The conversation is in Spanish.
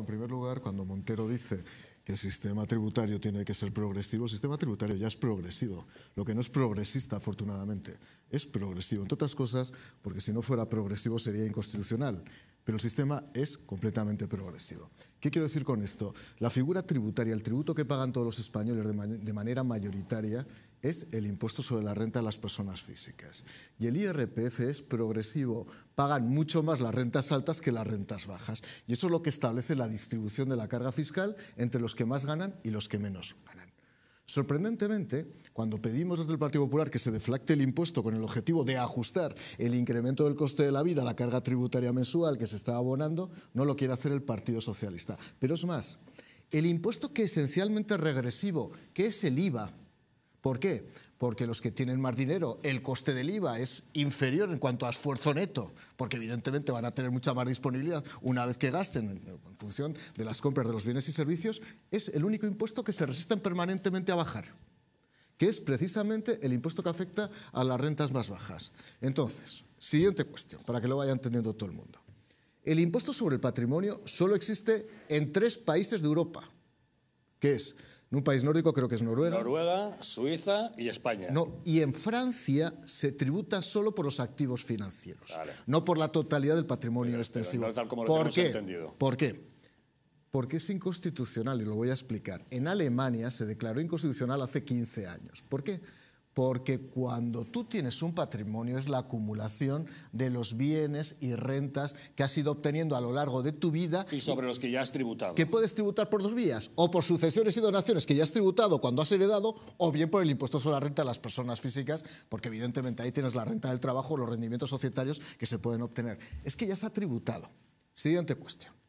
en primer lugar, cuando Montero dice que el sistema tributario tiene que ser progresivo, el sistema tributario ya es progresivo. Lo que no es progresista, afortunadamente, es progresivo. En otras cosas, porque si no fuera progresivo sería inconstitucional pero el sistema es completamente progresivo. ¿Qué quiero decir con esto? La figura tributaria, el tributo que pagan todos los españoles de, manera mayoritaria es el impuesto sobre la renta de las personas físicas. Y el IRPF es progresivo, pagan mucho más las rentas altas que las rentas bajas. Y eso es lo que establece la distribución de la carga fiscal entre los que más ganan y los que menos ganan. Sorprendentemente, cuando pedimos desde el Partido Popular que se deflacte el impuesto con el objetivo de ajustar el incremento del coste de la vida a la carga tributaria mensual que se está abonando, no lo quiere hacer el Partido Socialista. Pero es más, el impuesto que esencialmente es regresivo, que es el IVA, ¿Por qué? Porque los que tienen más dinero, el coste del IVA es inferior en cuanto a esfuerzo neto, porque evidentemente van a tener mucha más disponibilidad una vez que gasten en función de las compras de los bienes y servicios, es el único impuesto que se resisten permanentemente a bajar, que es precisamente el impuesto que afecta a las rentas más bajas. Entonces, siguiente cuestión, para que lo vaya entendiendo todo el mundo. El impuesto sobre el patrimonio solo existe en tres países de Europa, que es en un país nórdico creo que es Noruega. Noruega, Suiza y España. No, y en Francia se tributa solo por los activos financieros, no por la totalidad del patrimonio extensivo. tal como qué? Entendido. ¿Por qué? Porque es inconstitucional y lo voy a explicar. En Alemania se declaró inconstitucional hace 15 años. ¿Por qué? Porque cuando tú tienes un patrimonio es la acumulación de los bienes y rentas que has ido obteniendo a lo largo de tu vida. Y sobre los que ya has tributado. Que puedes tributar por dos vías, o por sucesiones y donaciones que ya has tributado cuando has heredado, o bien por el impuesto sobre la renta a las personas físicas, porque evidentemente ahí tienes la renta del trabajo, los rendimientos societarios que se pueden obtener. Es que ya se ha tributado. Siguiente cuestión.